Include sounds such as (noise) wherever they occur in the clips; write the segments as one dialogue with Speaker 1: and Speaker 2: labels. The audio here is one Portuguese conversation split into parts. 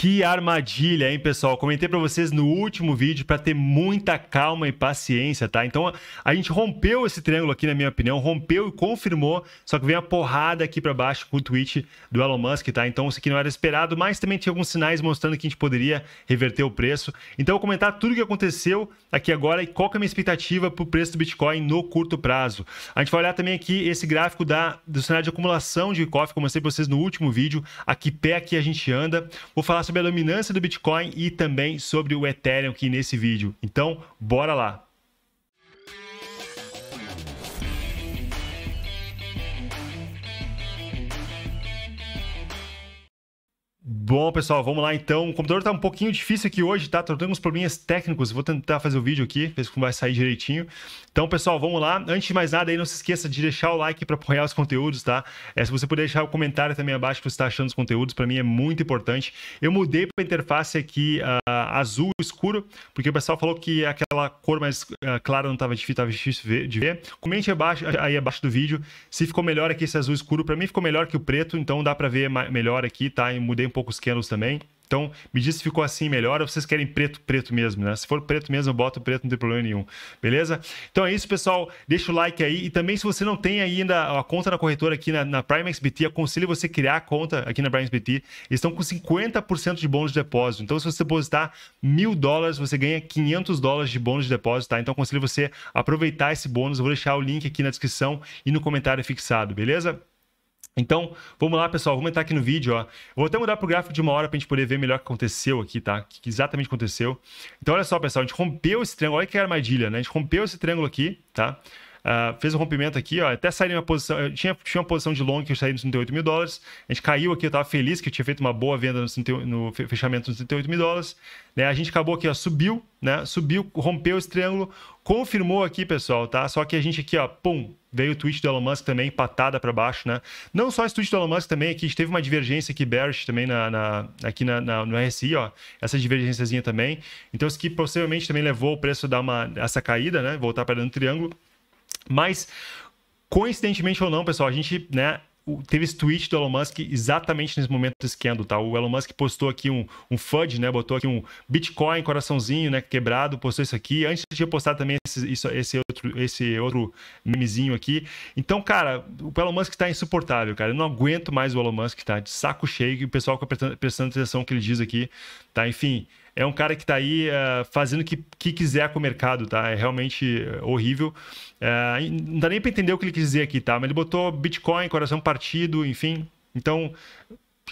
Speaker 1: Que armadilha, hein, pessoal? Comentei para vocês no último vídeo para ter muita calma e paciência, tá? Então, a gente rompeu esse triângulo aqui, na minha opinião, rompeu e confirmou, só que vem a porrada aqui para baixo com o tweet do Elon Musk, tá? Então, isso aqui não era esperado, mas também tinha alguns sinais mostrando que a gente poderia reverter o preço. Então, eu vou comentar tudo o que aconteceu aqui agora e qual que é a minha expectativa para o preço do Bitcoin no curto prazo. A gente vai olhar também aqui esse gráfico da, do cenário de acumulação de coffee, como eu mostrei para vocês no último vídeo, a que pé aqui a gente anda. Vou falar sobre a dominância do Bitcoin e também sobre o Ethereum aqui nesse vídeo. Então, bora lá! Bom, pessoal, vamos lá então. O computador tá um pouquinho difícil aqui hoje, tá? Tô tendo uns probleminhas técnicos. Vou tentar fazer o vídeo aqui, ver se vai sair direitinho. Então, pessoal, vamos lá. Antes de mais nada, aí não se esqueça de deixar o like para apoiar os conteúdos, tá? É, se você puder deixar o comentário também abaixo que você tá achando os conteúdos, para mim é muito importante. Eu mudei para interface aqui uh, azul escuro, porque o pessoal falou que aquela cor mais uh, clara não tava difícil, tava difícil de ver. Comente abaixo, aí abaixo do vídeo se ficou melhor aqui esse azul escuro. Para mim ficou melhor que o preto, então dá para ver melhor aqui, tá? e mudei um pouco os candles também. Então, me diz se ficou assim melhor ou vocês querem preto, preto mesmo, né? Se for preto mesmo, eu boto preto, não tem problema nenhum. Beleza? Então é isso, pessoal. Deixa o like aí. E também, se você não tem ainda a conta na corretora aqui na, na PrimeXBT, aconselho você criar a conta aqui na PrimeXBT. Eles estão com 50% de bônus de depósito. Então, se você depositar mil dólares, você ganha 500 dólares de bônus de depósito, tá? Então, aconselho você aproveitar esse bônus. Eu vou deixar o link aqui na descrição e no comentário fixado, beleza? Então, vamos lá, pessoal, vamos entrar aqui no vídeo, ó. vou até mudar pro gráfico de uma hora para a gente poder ver melhor o que aconteceu aqui, tá? O que exatamente aconteceu. Então, olha só, pessoal, a gente rompeu esse triângulo, olha que armadilha, né? A gente rompeu esse triângulo aqui, tá? Uh, fez um rompimento aqui, ó, até saí minha posição. Eu tinha, tinha uma posição de long que eu saí nos 38 mil dólares. A gente caiu aqui, eu estava feliz que eu tinha feito uma boa venda no, no fechamento dos 38 mil dólares. Né? A gente acabou aqui, ó, subiu, né? Subiu, rompeu esse triângulo, confirmou aqui, pessoal, tá? Só que a gente aqui, ó, pum, veio o tweet do Elon Musk também, patada para baixo, né? Não só esse tweet do Elon Musk também, aqui a gente teve uma divergência aqui, bearish também na, na aqui na, na, no RSI, ó, essa divergênciazinha também. Então, isso que possivelmente também levou o preço a dar uma, essa caída, né? Voltar para dentro do triângulo. Mas, coincidentemente ou não, pessoal, a gente, né, teve esse tweet do Elon Musk exatamente nesse momento do esquendo, tá? O Elon Musk postou aqui um, um FUD, né? Botou aqui um Bitcoin, coraçãozinho, né? Quebrado, postou isso aqui. Antes de postar também esse, isso, esse, outro, esse outro memezinho aqui. Então, cara, o Elon Musk tá insuportável, cara. Eu não aguento mais o Elon Musk, tá? De saco cheio e o pessoal fica prestando atenção que ele diz aqui, tá? Enfim, é um cara que está aí uh, fazendo o que, que quiser com o mercado, tá? É realmente eh, horrível. Uh, não dá nem para entender o que ele quis dizer aqui, tá? Mas ele botou Bitcoin, coração partido, enfim. Então,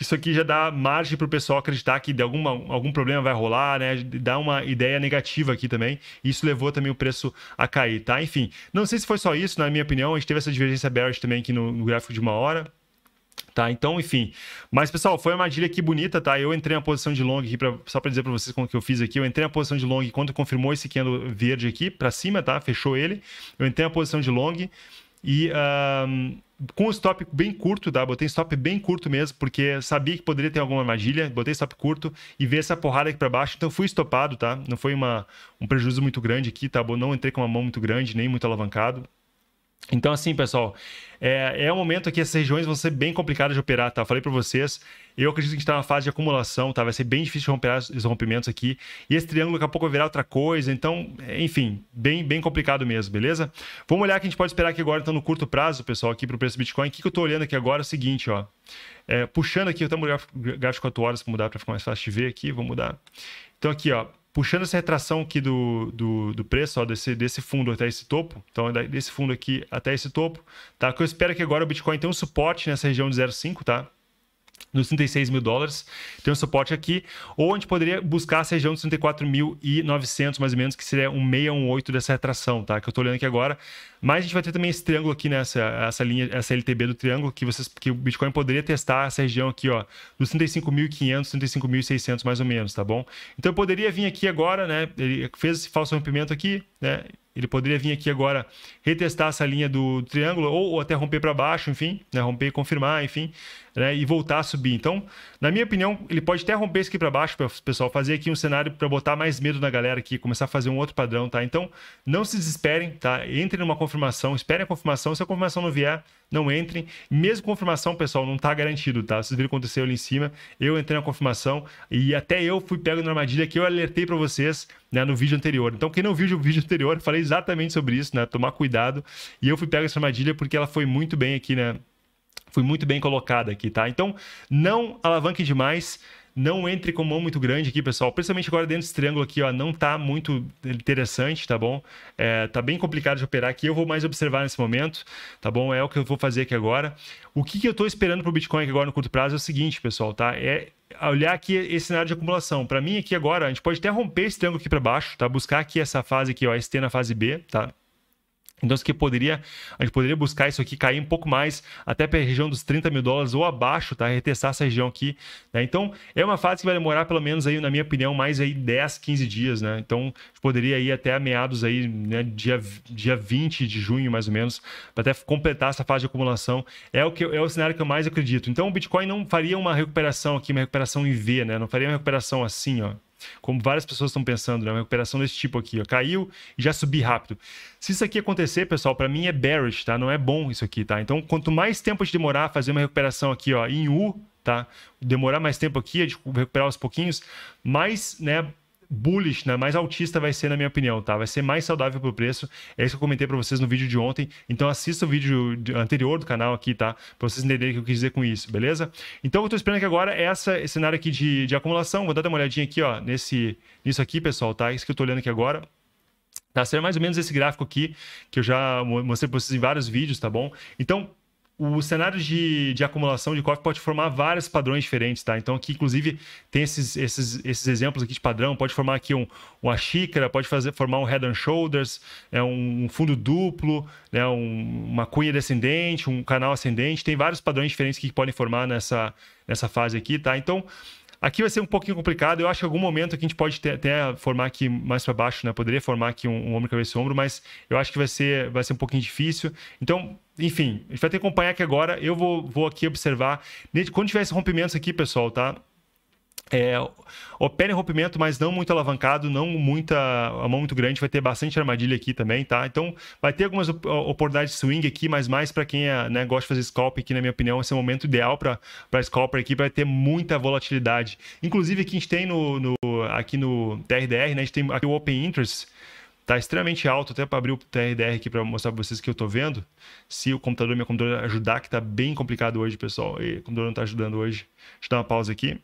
Speaker 1: isso aqui já dá margem para o pessoal acreditar que de alguma, algum problema vai rolar, né? Dá uma ideia negativa aqui também. Isso levou também o preço a cair, tá? Enfim, não sei se foi só isso, na minha opinião. A gente teve essa divergência bearish também aqui no, no gráfico de uma hora. Tá, então, enfim. Mas, pessoal, foi uma armadilha aqui bonita, tá? Eu entrei na posição de long aqui, pra, só para dizer para vocês como que eu fiz aqui. Eu entrei na posição de long quando confirmou esse candle verde aqui para cima, tá? Fechou ele. Eu entrei na posição de long e um, com o stop bem curto, tá? Botei stop bem curto mesmo, porque sabia que poderia ter alguma armadilha. Botei stop curto e ver essa porrada aqui para baixo. Então, fui estopado, tá? Não foi uma, um prejuízo muito grande aqui, tá? Bom, não entrei com uma mão muito grande, nem muito alavancado. Então, assim, pessoal, é, é o momento que essas regiões vão ser bem complicadas de operar, tá? falei para vocês, eu acredito que a gente tá na fase de acumulação, tá? Vai ser bem difícil romper esses rompimentos aqui. E esse triângulo daqui a pouco vai virar outra coisa, então, é, enfim, bem, bem complicado mesmo, beleza? Vamos olhar o que a gente pode esperar aqui agora, então, no curto prazo, pessoal, aqui pro preço do Bitcoin. O que, que eu tô olhando aqui agora é o seguinte, ó. É, puxando aqui, eu tô no gráfico 4 horas para mudar para ficar mais fácil de ver aqui, vou mudar. Então, aqui, ó, puxando essa retração aqui do, do, do preço, ó, desse, desse fundo até esse topo, então desse fundo aqui até esse topo, tá? Que eu espero que agora o Bitcoin tenha um suporte nessa região de 0,5, tá? dos 36 mil dólares, tem um suporte aqui, ou a gente poderia buscar essa região dos 34.900, mais ou menos, que seria um 618 dessa retração, tá? Que eu tô olhando aqui agora. Mas a gente vai ter também esse triângulo aqui, né? Essa, essa linha, essa LTB do triângulo, que vocês que o Bitcoin poderia testar essa região aqui, ó, dos 35.500, 35.600, mais ou menos, tá bom? Então eu poderia vir aqui agora, né? Ele fez esse falso rompimento aqui, né? Ele poderia vir aqui agora retestar essa linha do triângulo ou, ou até romper para baixo, enfim, né? romper e confirmar, enfim né, e voltar a subir. Então, na minha opinião, ele pode até romper isso aqui para baixo, para o pessoal fazer aqui um cenário para botar mais medo na galera aqui, começar a fazer um outro padrão, tá? Então, não se desesperem, tá? Entrem numa confirmação, esperem a confirmação. Se a confirmação não vier, não entrem. Mesmo confirmação, pessoal, não tá garantido, tá? Vocês viram o que aconteceu ali em cima. Eu entrei na confirmação e até eu fui pego na armadilha que eu alertei para vocês né, no vídeo anterior. Então, quem não viu o vídeo anterior, falei exatamente sobre isso, né? Tomar cuidado. E eu fui pego essa armadilha porque ela foi muito bem aqui, né? Fui muito bem colocado aqui, tá? Então, não alavanque demais. Não entre com mão muito grande aqui, pessoal. Principalmente agora dentro desse triângulo aqui, ó. Não tá muito interessante, tá bom? É, tá bem complicado de operar aqui. Eu vou mais observar nesse momento, tá bom? É o que eu vou fazer aqui agora. O que, que eu tô esperando pro Bitcoin aqui agora no curto prazo é o seguinte, pessoal, tá? É olhar aqui esse cenário de acumulação. Para mim aqui agora, a gente pode até romper esse triângulo aqui para baixo, tá? Buscar aqui essa fase aqui, ó, ST na fase B, tá? Então, isso aqui poderia, a gente poderia buscar isso aqui cair um pouco mais, até para a região dos 30 mil dólares ou abaixo, tá? Retestar essa região aqui, né? Então, é uma fase que vai demorar pelo menos aí, na minha opinião, mais aí 10, 15 dias, né? Então, poderia ir até meados aí, né? Dia, dia 20 de junho, mais ou menos, para até completar essa fase de acumulação. É o, que, é o cenário que eu mais acredito. Então, o Bitcoin não faria uma recuperação aqui, uma recuperação em V, né? Não faria uma recuperação assim, ó. Como várias pessoas estão pensando, né? Uma recuperação desse tipo aqui, ó. Caiu e já subi rápido. Se isso aqui acontecer, pessoal, para mim é bearish, tá? Não é bom isso aqui, tá? Então, quanto mais tempo demorar demorar fazer uma recuperação aqui, ó, em U, tá? Demorar mais tempo aqui, recuperar aos pouquinhos, mais, né, bullish, né? mais altista vai ser, na minha opinião, tá? Vai ser mais saudável pro preço. É isso que eu comentei para vocês no vídeo de ontem. Então assista o vídeo anterior do canal aqui, tá? Para vocês entenderem o que eu quis dizer com isso, beleza? Então eu tô esperando que agora é essa, esse cenário aqui de, de acumulação, vou dar uma olhadinha aqui, ó, nesse, nisso aqui, pessoal, tá? Isso que eu tô olhando aqui agora. Tá, seria mais ou menos esse gráfico aqui, que eu já mostrei para vocês em vários vídeos, tá bom? Então, o cenário de, de acumulação de cofre pode formar vários padrões diferentes, tá? Então aqui, inclusive, tem esses, esses, esses exemplos aqui de padrão. Pode formar aqui um, uma xícara, pode fazer, formar um head and shoulders, é um, fundo duplo, né? Um, uma cunha descendente, um canal ascendente. Tem vários padrões diferentes que podem formar nessa, nessa fase aqui, tá? Então, Aqui vai ser um pouquinho complicado. Eu acho que em algum momento aqui a gente pode até formar aqui mais para baixo, né? Poderia formar aqui um, um ombro, cabeça e ombro, mas eu acho que vai ser, vai ser um pouquinho difícil. Então, enfim, a gente vai ter que acompanhar aqui agora. Eu vou, vou aqui observar. Quando tiver esses rompimentos aqui, pessoal, tá? É, opera em rompimento, mas não muito alavancado, não muita a mão muito grande, vai ter bastante armadilha aqui também, tá? Então vai ter algumas op oportunidades de swing aqui, mas mais para quem é, né, gosta de fazer scalp, aqui na minha opinião esse é o momento ideal para scalper aqui, vai ter muita volatilidade. Inclusive aqui a gente tem no, no aqui no TRDR, né, a gente tem aqui o Open Interest, Tá extremamente alto, até para abrir o TRDR aqui para mostrar para vocês que eu tô vendo. Se o computador, minha computadora ajudar, que tá bem complicado hoje, pessoal. E o computador não tá ajudando hoje. Deixa eu dar uma pausa aqui.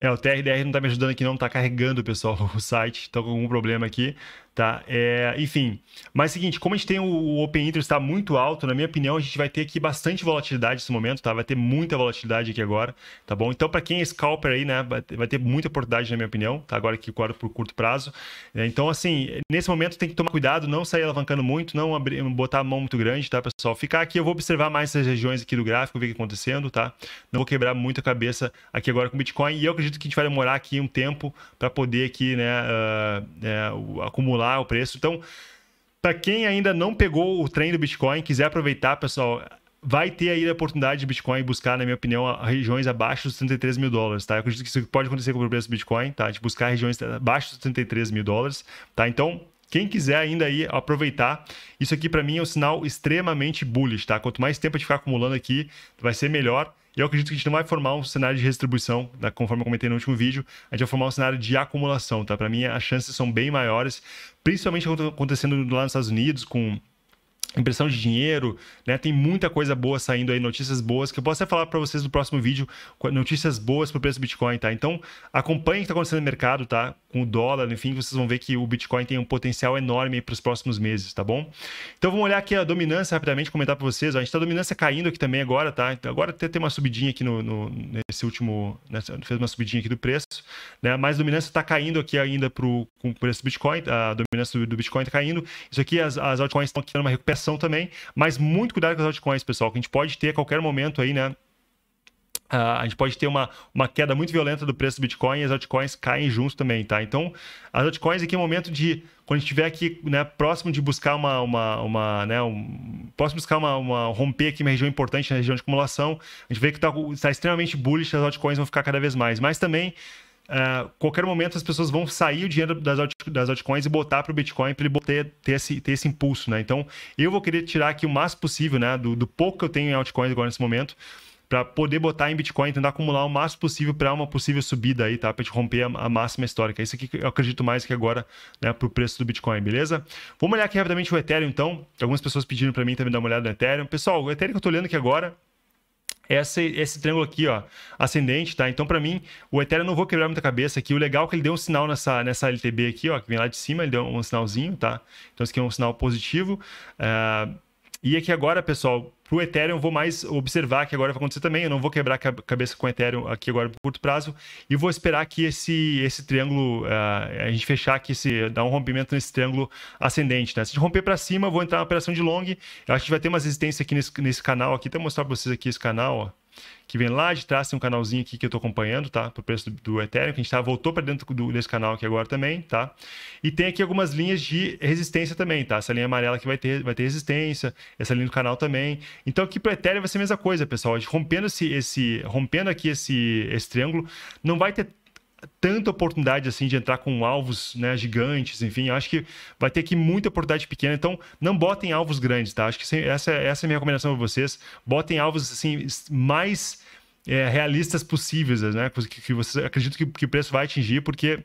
Speaker 1: É, o TRDR não tá me ajudando aqui não, tá carregando, pessoal, (laughs) o site. Estou com algum problema aqui. Tá? É, enfim, mas seguinte, como a gente tem o, o Open Interest está muito alto, na minha opinião, a gente vai ter aqui bastante volatilidade nesse momento, tá? Vai ter muita volatilidade aqui agora, tá bom? Então, para quem é scalper aí, né, vai ter muita oportunidade, na minha opinião, tá? Agora que corre por curto prazo. Né? Então, assim, nesse momento tem que tomar cuidado, não sair alavancando muito, não abrir, botar a mão muito grande, tá, pessoal? Ficar aqui, eu vou observar mais essas regiões aqui do gráfico, ver o que tá acontecendo, tá? Não vou quebrar muito a cabeça aqui agora com o Bitcoin e eu acredito que a gente vai demorar aqui um tempo para poder aqui, né, uh, acumular lá o preço. Então, para quem ainda não pegou o trem do Bitcoin, quiser aproveitar, pessoal, vai ter aí a oportunidade de Bitcoin buscar, na minha opinião, regiões abaixo dos 33 mil dólares, tá? Eu acredito que isso pode acontecer com o preço do Bitcoin, tá? De buscar regiões abaixo dos 33 mil dólares, tá? Então, quem quiser ainda aí aproveitar, isso aqui para mim é um sinal extremamente bullish, tá? Quanto mais tempo a gente ficar acumulando aqui, vai ser melhor. E eu acredito que a gente não vai formar um cenário de redistribuição, né? conforme eu comentei no último vídeo, a gente vai formar um cenário de acumulação, tá? Para mim, as chances são bem maiores, principalmente acontecendo lá nos Estados Unidos, com impressão de dinheiro, né? Tem muita coisa boa saindo aí, notícias boas, que eu posso até falar para vocês no próximo vídeo, notícias boas para o preço do Bitcoin, tá? Então, acompanhe o que está acontecendo no mercado, tá? Com o dólar, enfim, vocês vão ver que o Bitcoin tem um potencial enorme para os próximos meses, tá bom? Então, vamos olhar aqui a dominância rapidamente, comentar para vocês. Ó, a gente tá a dominância tá caindo aqui também agora, tá? Então, agora até tem uma subidinha aqui no, no nesse último, né? fez uma subidinha aqui do preço, né? Mas a dominância está caindo aqui ainda pro, com o preço do Bitcoin, a dominância do Bitcoin está caindo. Isso aqui, as, as altcoins estão aqui numa recuperação ação também, mas muito cuidado com as altcoins, pessoal, que a gente pode ter a qualquer momento aí, né? Uh, a gente pode ter uma, uma queda muito violenta do preço do Bitcoin e as altcoins caem juntos também, tá? Então, as altcoins aqui é um momento de, quando a gente estiver aqui né, próximo de buscar uma, uma, uma né, um, próximo buscar uma, uma, romper aqui uma região importante, na né, região de acumulação, a gente vê que está tá extremamente bullish, as altcoins vão ficar cada vez mais. Mas também Uh, qualquer momento as pessoas vão sair o dinheiro das, alt, das altcoins e botar para o Bitcoin para ele ter, ter, esse, ter esse impulso, né? Então, eu vou querer tirar aqui o máximo possível, né? Do, do pouco que eu tenho em altcoins agora nesse momento, para poder botar em Bitcoin, tentar acumular o máximo possível para uma possível subida aí, tá? Para gente romper a, a, máxima histórica. Isso aqui eu acredito mais que agora, né, para o preço do Bitcoin, beleza? Vamos olhar aqui rapidamente o Ethereum, então. Algumas pessoas pediram para mim também dar uma olhada no Ethereum. Pessoal, o Ethereum que eu estou olhando aqui agora, essa, esse triângulo aqui, ó, ascendente, tá? Então, para mim, o Ethereum eu não vou quebrar muita cabeça aqui. O legal é que ele deu um sinal nessa, nessa LTB aqui, ó, que vem lá de cima, ele deu um sinalzinho, tá? Então, isso aqui é um sinal positivo. Uh, e aqui agora, pessoal, Pro Ethereum, eu vou mais observar que agora vai acontecer também. Eu não vou quebrar a cabeça com o Ethereum aqui agora no curto prazo. E vou esperar que esse, esse triângulo, uh, a gente fechar aqui, esse, dar um rompimento nesse triângulo ascendente. Né? Se a gente romper para cima, eu vou entrar na operação de long. Eu acho que vai ter uma resistência aqui nesse, nesse canal aqui. Até mostrar para vocês aqui esse canal. Ó que vem lá de trás, tem um canalzinho aqui que eu estou acompanhando, tá? Pro preço do, do Ethereum, que a gente tá, voltou para dentro do, desse canal aqui agora também, tá? E tem aqui algumas linhas de resistência também, tá? Essa linha amarela que vai ter, vai ter resistência, essa linha do canal também. Então aqui pro Ethereum vai ser a mesma coisa, pessoal. Rompendo, esse, esse, rompendo aqui esse, esse triângulo, não vai ter tanta oportunidade assim de entrar com alvos né, gigantes, enfim, acho que vai ter aqui muita oportunidade pequena, então não botem alvos grandes, tá? Acho que essa, essa é a minha recomendação para vocês, botem alvos assim mais é, realistas possíveis, né? Que, que vocês acredito que, que o preço vai atingir, porque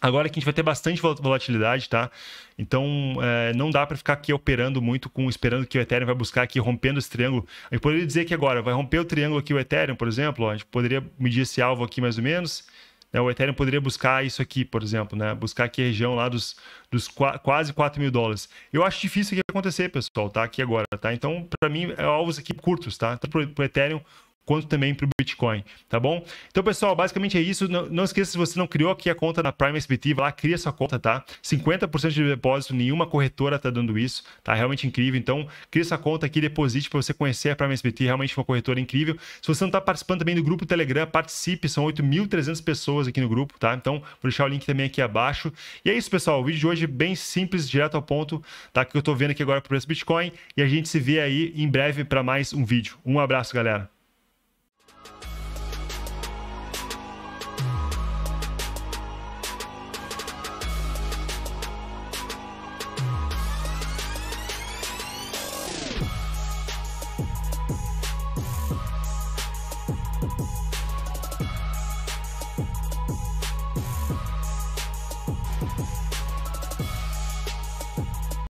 Speaker 1: Agora que a gente vai ter bastante volatilidade, tá? Então, é, não dá para ficar aqui operando muito com esperando que o Ethereum vai buscar aqui rompendo esse triângulo. A gente poderia dizer que agora vai romper o triângulo aqui o Ethereum, por exemplo, ó, a gente poderia medir esse alvo aqui mais ou menos. Né? O Ethereum poderia buscar isso aqui, por exemplo, né? buscar aqui a região lá dos, dos quase 4 mil dólares. Eu acho difícil isso aqui acontecer, pessoal, tá? Aqui agora, tá? Então, para mim, é alvos aqui curtos, tá? Tanto para o Ethereum quanto também para o Bitcoin, tá bom? Então, pessoal, basicamente é isso. Não, não, esqueça, se você não criou aqui a conta na Prime SBT, vai lá, cria sua conta, tá? 50% de depósito, nenhuma corretora está dando isso, tá? Realmente incrível. Então, cria essa conta aqui, deposite para você conhecer a Prime SBT, realmente uma corretora incrível. Se você não está participando também do grupo Telegram, participe, são 8.300 pessoas aqui no grupo, tá? Então, vou deixar o link também aqui abaixo. E é isso, pessoal, o vídeo de hoje é bem simples, direto ao ponto, tá? Que eu estou vendo aqui agora para o preço Bitcoin e a gente se vê aí em breve para mais um vídeo. Um abraço, galera.